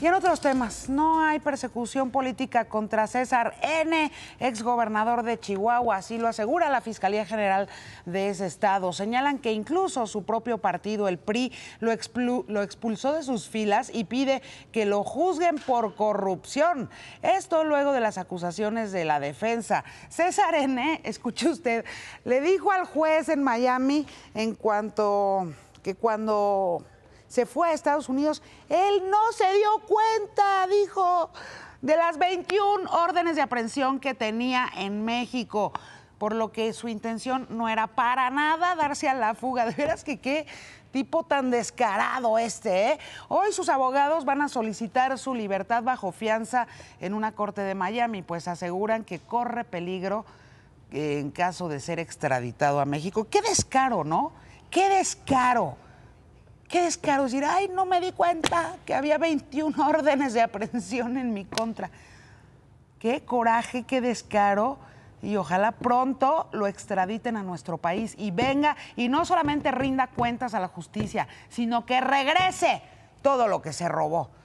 Y en otros temas, no hay persecución política contra César N., exgobernador de Chihuahua, así lo asegura la Fiscalía General de ese estado. Señalan que incluso su propio partido, el PRI, lo, lo expulsó de sus filas y pide que lo juzguen por corrupción. Esto luego de las acusaciones de la defensa. César N., escuche usted, le dijo al juez en Miami en cuanto que cuando se fue a Estados Unidos, él no se dio cuenta, dijo, de las 21 órdenes de aprehensión que tenía en México, por lo que su intención no era para nada darse a la fuga. De veras que qué tipo tan descarado este, ¿eh? Hoy sus abogados van a solicitar su libertad bajo fianza en una corte de Miami, pues aseguran que corre peligro en caso de ser extraditado a México. Qué descaro, ¿no? Qué descaro. Qué descaro decir, ay, no me di cuenta que había 21 órdenes de aprehensión en mi contra. Qué coraje, qué descaro. Y ojalá pronto lo extraditen a nuestro país y venga y no solamente rinda cuentas a la justicia, sino que regrese todo lo que se robó.